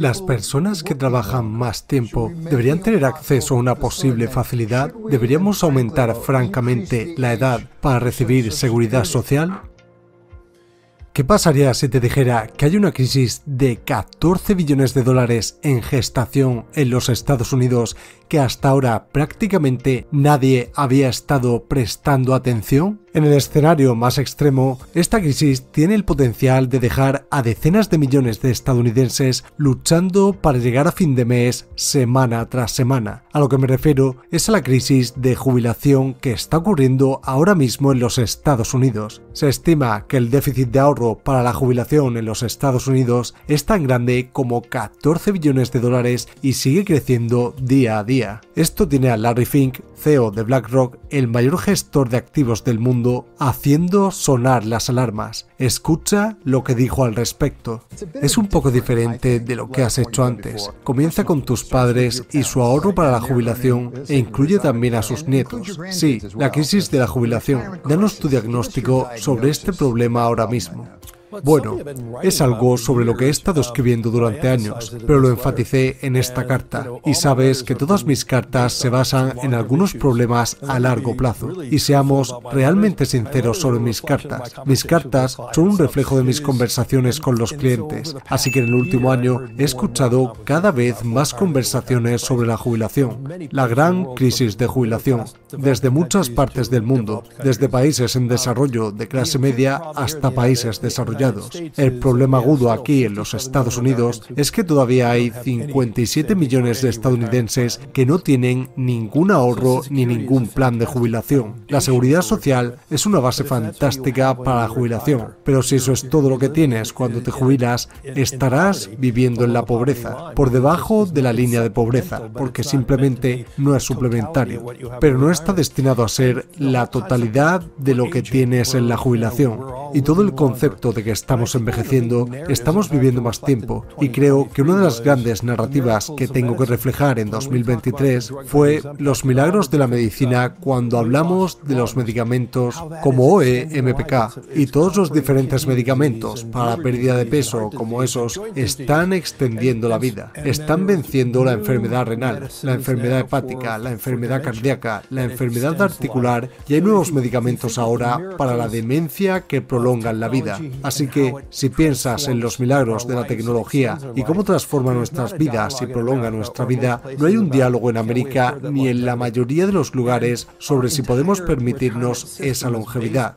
Las personas que trabajan más tiempo deberían tener acceso a una posible facilidad. ¿Deberíamos aumentar francamente la edad para recibir seguridad social? ¿Qué pasaría si te dijera que hay una crisis de 14 billones de dólares en gestación en los Estados Unidos que hasta ahora prácticamente nadie había estado prestando atención? En el escenario más extremo, esta crisis tiene el potencial de dejar a decenas de millones de estadounidenses luchando para llegar a fin de mes semana tras semana. A lo que me refiero es a la crisis de jubilación que está ocurriendo ahora mismo en los Estados Unidos. Se estima que el déficit de ahorro para la jubilación en los Estados Unidos es tan grande como 14 billones de dólares y sigue creciendo día a día. Esto tiene a Larry Fink, CEO de BlackRock, el mayor gestor de activos del mundo, haciendo sonar las alarmas. Escucha lo que dijo al respecto. Es un poco diferente de lo que has hecho antes. Comienza con tus padres y su ahorro para la jubilación e incluye también a sus nietos. Sí, la crisis de la jubilación. Danos tu diagnóstico sobre este problema ahora mismo. Bueno, es algo sobre lo que he estado escribiendo durante años, pero lo enfaticé en esta carta. Y sabes que todas mis cartas se basan en algunos problemas a largo plazo. Y seamos realmente sinceros sobre mis cartas. Mis cartas son un reflejo de mis conversaciones con los clientes. Así que en el último año he escuchado cada vez más conversaciones sobre la jubilación, la gran crisis de jubilación, desde muchas partes del mundo, desde países en uh, desarrollo de clase media hasta países desarrollados el problema agudo aquí en los Estados Unidos es que todavía hay 57 millones de estadounidenses que no tienen ningún ahorro ni ningún plan de jubilación. La seguridad social es una base fantástica para la jubilación, pero si eso es todo lo que tienes cuando te jubilas, estarás viviendo en la pobreza, por debajo de la línea de pobreza, porque simplemente no es suplementario, pero no está destinado a ser la totalidad de lo que tienes en la jubilación. Y todo el concepto de que estamos envejeciendo, estamos viviendo más tiempo y creo que una de las grandes narrativas que tengo que reflejar en 2023 fue los milagros de la medicina cuando hablamos de los medicamentos como OE, y todos los diferentes medicamentos para la pérdida de peso como esos están extendiendo la vida, están venciendo la enfermedad renal, la enfermedad hepática, la enfermedad cardíaca, la enfermedad articular y hay nuevos medicamentos ahora para la demencia que prolongan la vida. Así Así que si piensas en los milagros de la tecnología y cómo transforma nuestras vidas y prolonga nuestra vida, no hay un diálogo en América ni en la mayoría de los lugares sobre si podemos permitirnos esa longevidad.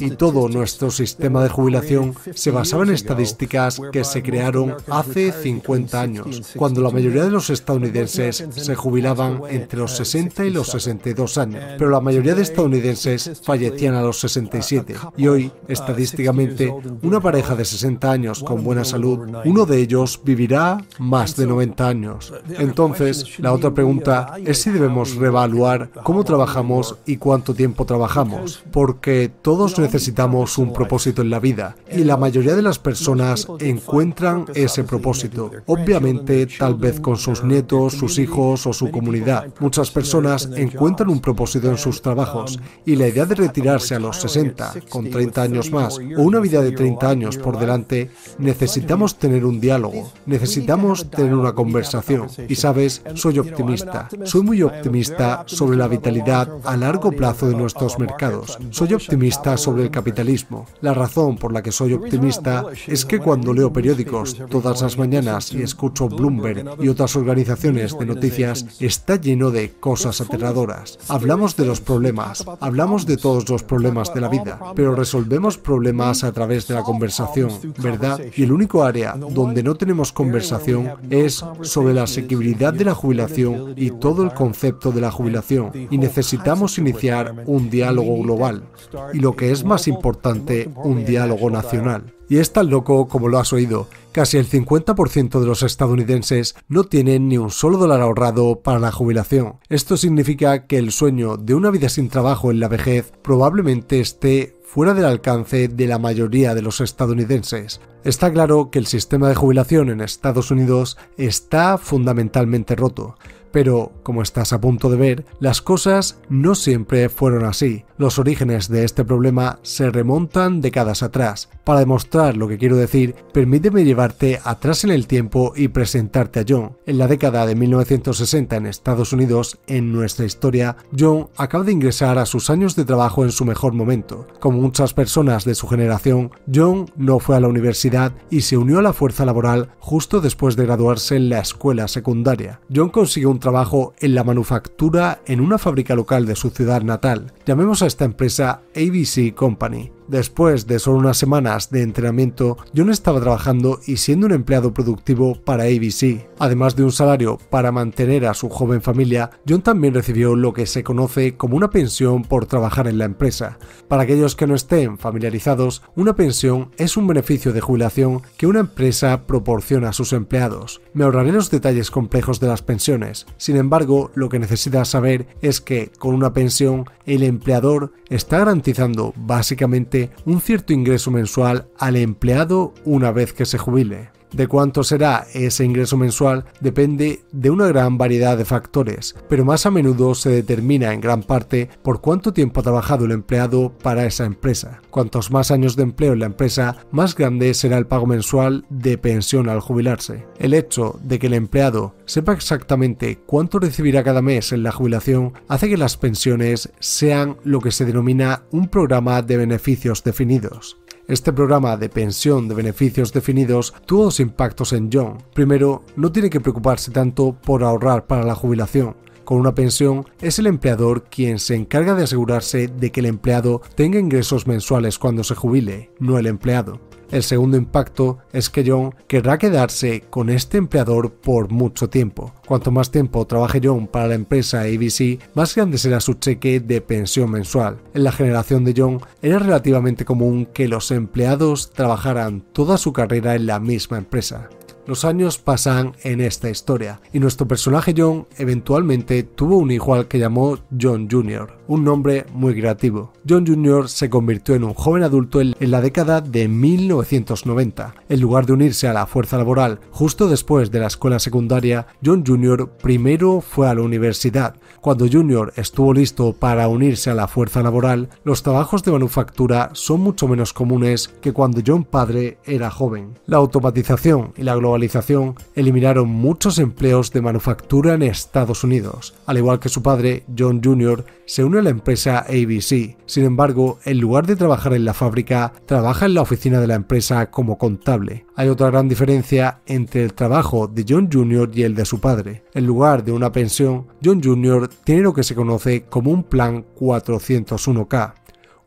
Y todo nuestro sistema de jubilación se basaba en estadísticas que se crearon hace 50 años, cuando la mayoría de los estadounidenses se jubilaban entre los 60 y los 62 años, pero la mayoría de estadounidenses fallecían a los 67 y hoy, estadísticamente, una pareja de 60 años con buena salud, uno de ellos vivirá más de 90 años. Entonces, la otra pregunta es si debemos reevaluar cómo trabajamos y cuánto tiempo trabajamos, porque todos necesitamos un propósito en la vida y la mayoría de las personas encuentran ese propósito, obviamente tal vez con sus nietos, sus hijos o su comunidad. Muchas personas encuentran un propósito en sus trabajos y la idea de retirarse a los 60, con 30 años más, o una vida de 30 años por delante, necesitamos tener un diálogo, necesitamos tener una conversación. Y sabes, soy optimista. Soy muy optimista sobre la vitalidad a largo plazo de nuestros mercados. Soy optimista sobre el capitalismo. La razón por la que soy optimista es que cuando leo periódicos todas las mañanas y escucho Bloomberg y otras organizaciones de noticias, está lleno de cosas aterradoras. Hablamos de los problemas, hablamos de todos los problemas de la vida, pero resolvemos problemas a través de la conversación, ¿verdad? Y el único área donde no tenemos conversación es sobre la asequibilidad de la jubilación y todo el concepto de la jubilación. Y necesitamos iniciar un diálogo global. Y lo que es más importante, un diálogo nacional. Y es tan loco como lo has oído. Casi el 50% de los estadounidenses no tienen ni un solo dólar ahorrado para la jubilación. Esto significa que el sueño de una vida sin trabajo en la vejez probablemente esté fuera del alcance de la mayoría de los estadounidenses. Está claro que el sistema de jubilación en Estados Unidos está fundamentalmente roto. Pero, como estás a punto de ver, las cosas no siempre fueron así. Los orígenes de este problema se remontan décadas atrás. Para demostrar lo que quiero decir, permíteme llevarte atrás en el tiempo y presentarte a John. En la década de 1960 en Estados Unidos, en nuestra historia, John acaba de ingresar a sus años de trabajo en su mejor momento. Como muchas personas de su generación, John no fue a la universidad y se unió a la fuerza laboral justo después de graduarse en la escuela secundaria. John consiguió un trabajo en la manufactura en una fábrica local de su ciudad natal. Llamemos a esta empresa ABC Company. Después de solo unas semanas de entrenamiento, John estaba trabajando y siendo un empleado productivo para ABC. Además de un salario para mantener a su joven familia, John también recibió lo que se conoce como una pensión por trabajar en la empresa. Para aquellos que no estén familiarizados, una pensión es un beneficio de jubilación que una empresa proporciona a sus empleados. Me ahorraré los detalles complejos de las pensiones. Sin embargo, lo que necesitas saber es que con una pensión el empleador está garantizando básicamente un cierto ingreso mensual al empleado una vez que se jubile. De cuánto será ese ingreso mensual depende de una gran variedad de factores, pero más a menudo se determina en gran parte por cuánto tiempo ha trabajado el empleado para esa empresa. Cuantos más años de empleo en la empresa, más grande será el pago mensual de pensión al jubilarse. El hecho de que el empleado sepa exactamente cuánto recibirá cada mes en la jubilación hace que las pensiones sean lo que se denomina un programa de beneficios definidos. Este programa de pensión de beneficios definidos tuvo dos impactos en John. Primero, no tiene que preocuparse tanto por ahorrar para la jubilación. Con una pensión es el empleador quien se encarga de asegurarse de que el empleado tenga ingresos mensuales cuando se jubile, no el empleado. El segundo impacto es que John querrá quedarse con este empleador por mucho tiempo. Cuanto más tiempo trabaje John para la empresa ABC, más grande será su cheque de pensión mensual. En la generación de John era relativamente común que los empleados trabajaran toda su carrera en la misma empresa. Los años pasan en esta historia y nuestro personaje John eventualmente tuvo un hijo al que llamó John Jr un nombre muy creativo. John Jr. se convirtió en un joven adulto en la década de 1990. En lugar de unirse a la fuerza laboral justo después de la escuela secundaria, John Jr. primero fue a la universidad. Cuando Jr. estuvo listo para unirse a la fuerza laboral, los trabajos de manufactura son mucho menos comunes que cuando John padre era joven. La automatización y la globalización eliminaron muchos empleos de manufactura en Estados Unidos. Al igual que su padre, John Jr. se unió la empresa ABC. Sin embargo, en lugar de trabajar en la fábrica, trabaja en la oficina de la empresa como contable. Hay otra gran diferencia entre el trabajo de John Jr. y el de su padre. En lugar de una pensión, John Jr. tiene lo que se conoce como un plan 401k.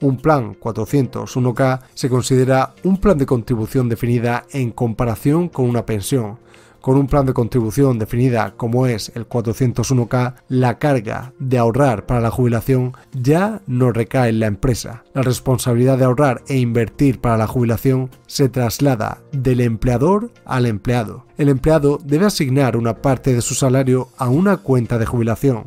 Un plan 401k se considera un plan de contribución definida en comparación con una pensión, con un plan de contribución definida como es el 401k, la carga de ahorrar para la jubilación ya no recae en la empresa. La responsabilidad de ahorrar e invertir para la jubilación se traslada del empleador al empleado. El empleado debe asignar una parte de su salario a una cuenta de jubilación,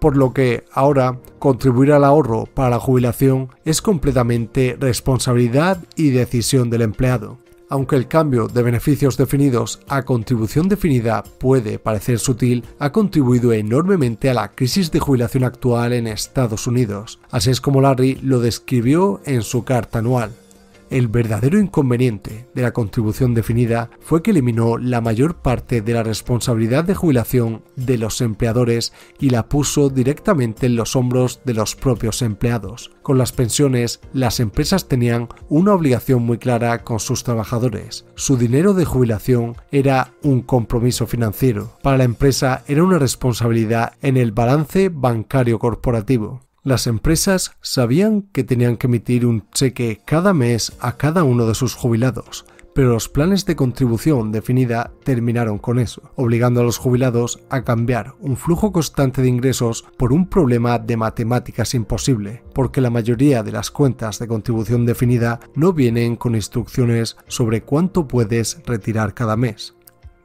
por lo que ahora contribuir al ahorro para la jubilación es completamente responsabilidad y decisión del empleado. Aunque el cambio de beneficios definidos a contribución definida puede parecer sutil, ha contribuido enormemente a la crisis de jubilación actual en Estados Unidos. Así es como Larry lo describió en su carta anual. El verdadero inconveniente de la contribución definida fue que eliminó la mayor parte de la responsabilidad de jubilación de los empleadores y la puso directamente en los hombros de los propios empleados. Con las pensiones, las empresas tenían una obligación muy clara con sus trabajadores. Su dinero de jubilación era un compromiso financiero. Para la empresa era una responsabilidad en el balance bancario corporativo las empresas sabían que tenían que emitir un cheque cada mes a cada uno de sus jubilados, pero los planes de contribución definida terminaron con eso, obligando a los jubilados a cambiar un flujo constante de ingresos por un problema de matemáticas imposible, porque la mayoría de las cuentas de contribución definida no vienen con instrucciones sobre cuánto puedes retirar cada mes.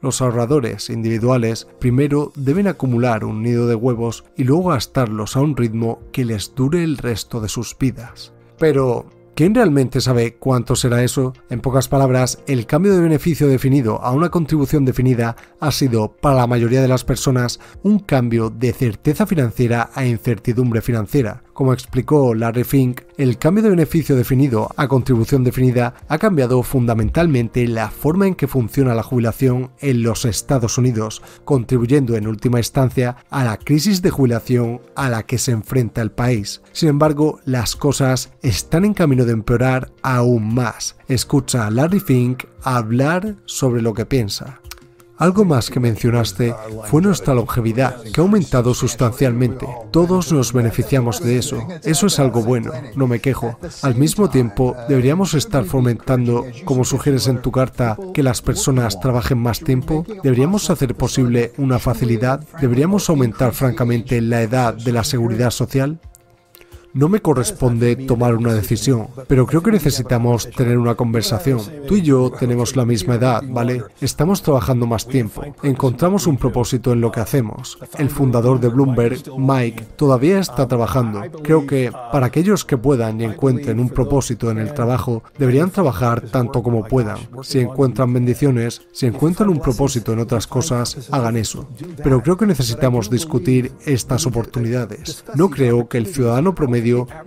Los ahorradores individuales primero deben acumular un nido de huevos y luego gastarlos a un ritmo que les dure el resto de sus vidas. Pero, ¿Quién realmente sabe cuánto será eso? En pocas palabras, el cambio de beneficio definido a una contribución definida ha sido, para la mayoría de las personas, un cambio de certeza financiera a incertidumbre financiera, como explicó Larry Fink, el cambio de beneficio definido a contribución definida ha cambiado fundamentalmente la forma en que funciona la jubilación en los Estados Unidos, contribuyendo en última instancia a la crisis de jubilación a la que se enfrenta el país. Sin embargo, las cosas están en camino de empeorar aún más. Escucha a Larry Fink hablar sobre lo que piensa. Algo más que mencionaste fue nuestra longevidad, que ha aumentado sustancialmente. Todos nos beneficiamos de eso. Eso es algo bueno, no me quejo. Al mismo tiempo, deberíamos estar fomentando, como sugieres en tu carta, que las personas trabajen más tiempo. Deberíamos hacer posible una facilidad. Deberíamos aumentar francamente la edad de la seguridad social. No me corresponde tomar una decisión, pero creo que necesitamos tener una conversación. Tú y yo tenemos la misma edad, ¿vale? Estamos trabajando más tiempo, encontramos un propósito en lo que hacemos. El fundador de Bloomberg, Mike, todavía está trabajando. Creo que para aquellos que puedan y encuentren un propósito en el trabajo, deberían trabajar tanto como puedan. Si encuentran bendiciones, si encuentran un propósito en otras cosas, hagan eso. Pero creo que necesitamos discutir estas oportunidades. No creo que el ciudadano promedio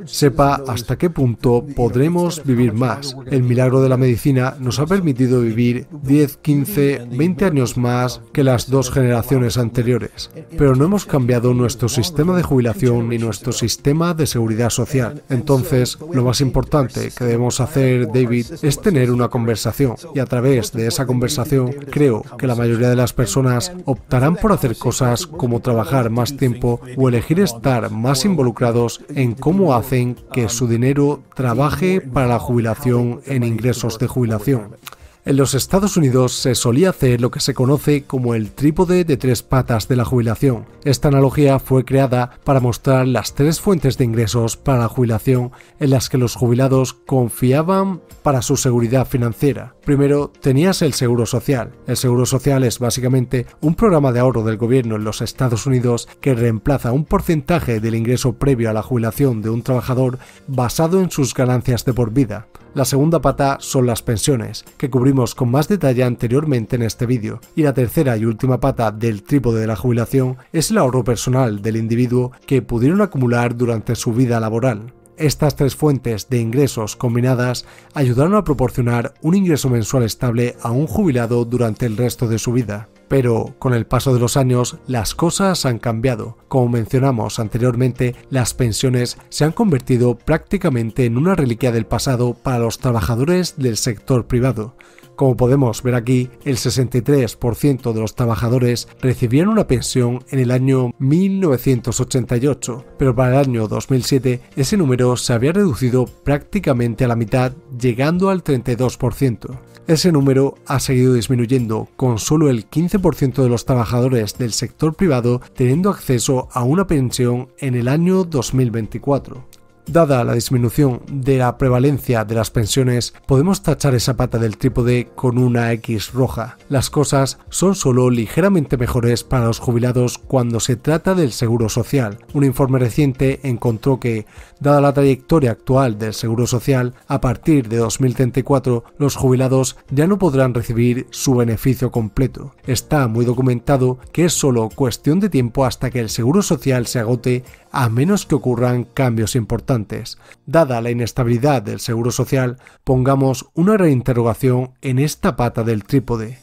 sepa hasta qué punto podremos vivir más. El milagro de la medicina nos ha permitido vivir 10, 15, 20 años más que las dos generaciones anteriores, pero no hemos cambiado nuestro sistema de jubilación ni nuestro sistema de seguridad social. Entonces, lo más importante que debemos hacer, David, es tener una conversación y a través de esa conversación creo que la mayoría de las personas optarán por hacer cosas como trabajar más tiempo o elegir estar más involucrados en ¿Cómo hacen que su dinero trabaje para la jubilación en ingresos de jubilación? En los Estados Unidos se solía hacer lo que se conoce como el trípode de tres patas de la jubilación. Esta analogía fue creada para mostrar las tres fuentes de ingresos para la jubilación en las que los jubilados confiaban para su seguridad financiera. Primero, tenías el Seguro Social. El Seguro Social es básicamente un programa de ahorro del gobierno en los Estados Unidos que reemplaza un porcentaje del ingreso previo a la jubilación de un trabajador basado en sus ganancias de por vida. La segunda pata son las pensiones, que cubrimos con más detalle anteriormente en este vídeo, y la tercera y última pata del trípode de la jubilación es el ahorro personal del individuo que pudieron acumular durante su vida laboral. Estas tres fuentes de ingresos combinadas ayudaron a proporcionar un ingreso mensual estable a un jubilado durante el resto de su vida. Pero con el paso de los años las cosas han cambiado. Como mencionamos anteriormente, las pensiones se han convertido prácticamente en una reliquia del pasado para los trabajadores del sector privado. Como podemos ver aquí, el 63% de los trabajadores recibían una pensión en el año 1988, pero para el año 2007 ese número se había reducido prácticamente a la mitad, llegando al 32%. Ese número ha seguido disminuyendo, con solo el 15% de los trabajadores del sector privado teniendo acceso a una pensión en el año 2024. Dada la disminución de la prevalencia de las pensiones, podemos tachar esa pata del trípode con una X roja. Las cosas son solo ligeramente mejores para los jubilados cuando se trata del seguro social. Un informe reciente encontró que, dada la trayectoria actual del seguro social, a partir de 2034 los jubilados ya no podrán recibir su beneficio completo. Está muy documentado que es solo cuestión de tiempo hasta que el seguro social se agote a menos que ocurran cambios importantes. Dada la inestabilidad del seguro social, pongamos una reinterrogación en esta pata del trípode.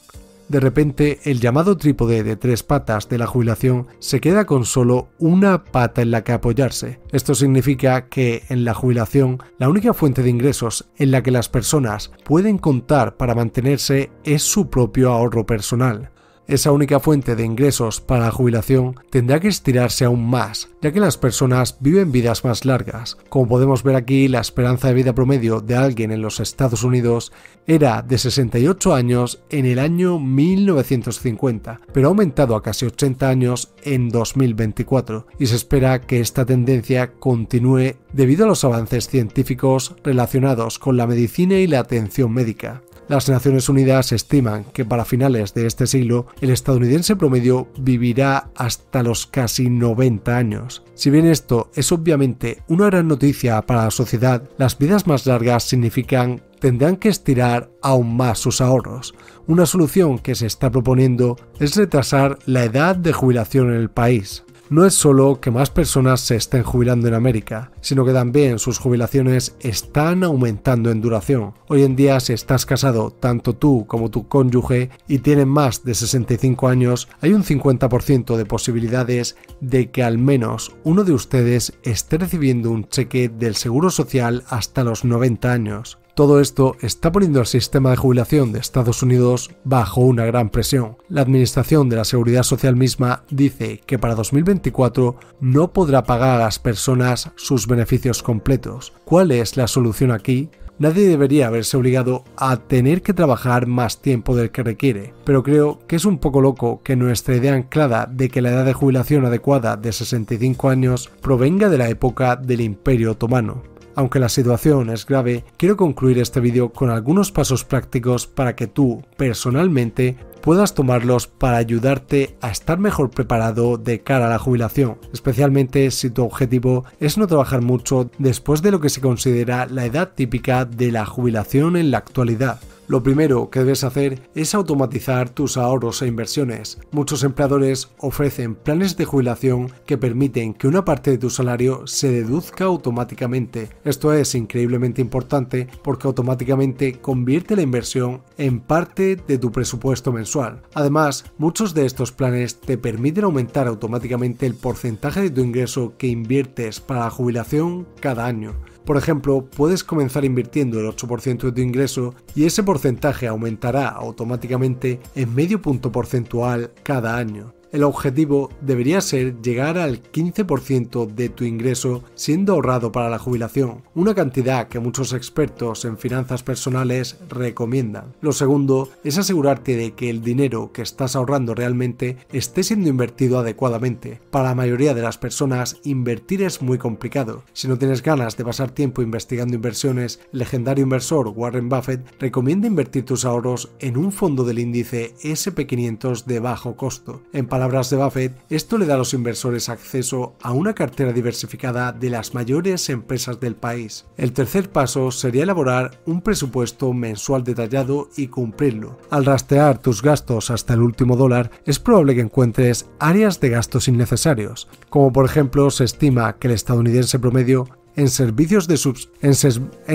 De repente, el llamado trípode de tres patas de la jubilación se queda con solo una pata en la que apoyarse. Esto significa que en la jubilación, la única fuente de ingresos en la que las personas pueden contar para mantenerse es su propio ahorro personal. Esa única fuente de ingresos para la jubilación tendrá que estirarse aún más, ya que las personas viven vidas más largas. Como podemos ver aquí, la esperanza de vida promedio de alguien en los Estados Unidos era de 68 años en el año 1950, pero ha aumentado a casi 80 años en 2024 y se espera que esta tendencia continúe debido a los avances científicos relacionados con la medicina y la atención médica. Las Naciones Unidas estiman que para finales de este siglo el estadounidense promedio vivirá hasta los casi 90 años. Si bien esto es obviamente una gran noticia para la sociedad, las vidas más largas significan tendrán que estirar aún más sus ahorros. Una solución que se está proponiendo es retrasar la edad de jubilación en el país no es solo que más personas se estén jubilando en América, sino que también sus jubilaciones están aumentando en duración. Hoy en día si estás casado tanto tú como tu cónyuge y tienen más de 65 años, hay un 50% de posibilidades de que al menos uno de ustedes esté recibiendo un cheque del Seguro Social hasta los 90 años. Todo esto está poniendo al sistema de jubilación de Estados Unidos bajo una gran presión. La Administración de la Seguridad Social misma dice que para 2024 no podrá pagar a las personas sus beneficios completos. ¿Cuál es la solución aquí? Nadie debería haberse obligado a tener que trabajar más tiempo del que requiere, pero creo que es un poco loco que nuestra idea anclada de que la edad de jubilación adecuada de 65 años provenga de la época del Imperio Otomano. Aunque la situación es grave, quiero concluir este vídeo con algunos pasos prácticos para que tú, personalmente, puedas tomarlos para ayudarte a estar mejor preparado de cara a la jubilación, especialmente si tu objetivo es no trabajar mucho después de lo que se considera la edad típica de la jubilación en la actualidad. Lo primero que debes hacer es automatizar tus ahorros e inversiones. Muchos empleadores ofrecen planes de jubilación que permiten que una parte de tu salario se deduzca automáticamente. Esto es increíblemente importante porque automáticamente convierte la inversión en parte de tu presupuesto mensual. Además, muchos de estos planes te permiten aumentar automáticamente el porcentaje de tu ingreso que inviertes para la jubilación cada año. Por ejemplo, puedes comenzar invirtiendo el 8% de tu ingreso y ese porcentaje aumentará automáticamente en medio punto porcentual cada año. El objetivo debería ser llegar al 15% de tu ingreso siendo ahorrado para la jubilación, una cantidad que muchos expertos en finanzas personales recomiendan. Lo segundo es asegurarte de que el dinero que estás ahorrando realmente esté siendo invertido adecuadamente. Para la mayoría de las personas, invertir es muy complicado. Si no tienes ganas de pasar tiempo investigando inversiones, el legendario inversor Warren Buffett recomienda invertir tus ahorros en un fondo del índice SP500 de bajo costo. En palabras de Buffett, esto le da a los inversores acceso a una cartera diversificada de las mayores empresas del país. El tercer paso sería elaborar un presupuesto mensual detallado y cumplirlo. Al rastrear tus gastos hasta el último dólar, es probable que encuentres áreas de gastos innecesarios, como por ejemplo se estima que el estadounidense promedio en servicios, de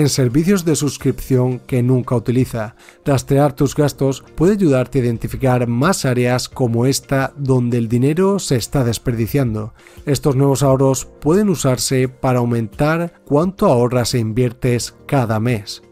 servicios de suscripción que nunca utiliza. Rastrear tus gastos puede ayudarte a identificar más áreas como esta donde el dinero se está desperdiciando. Estos nuevos ahorros pueden usarse para aumentar cuánto ahorras e inviertes cada mes.